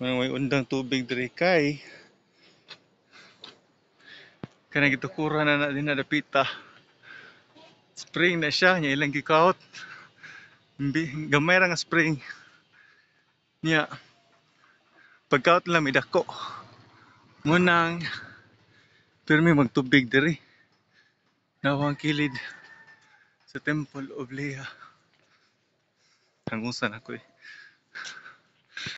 May may undang tubig diri kay kanang gitukuran na din na dapita. Spring na siya, nya ilang gikaot. Gamay ra nga spring. Niya pagkaot lang midako. Munang pirmi magtubig diri. Nawang kilid sa Temple of Leia. Hanggang ako eh.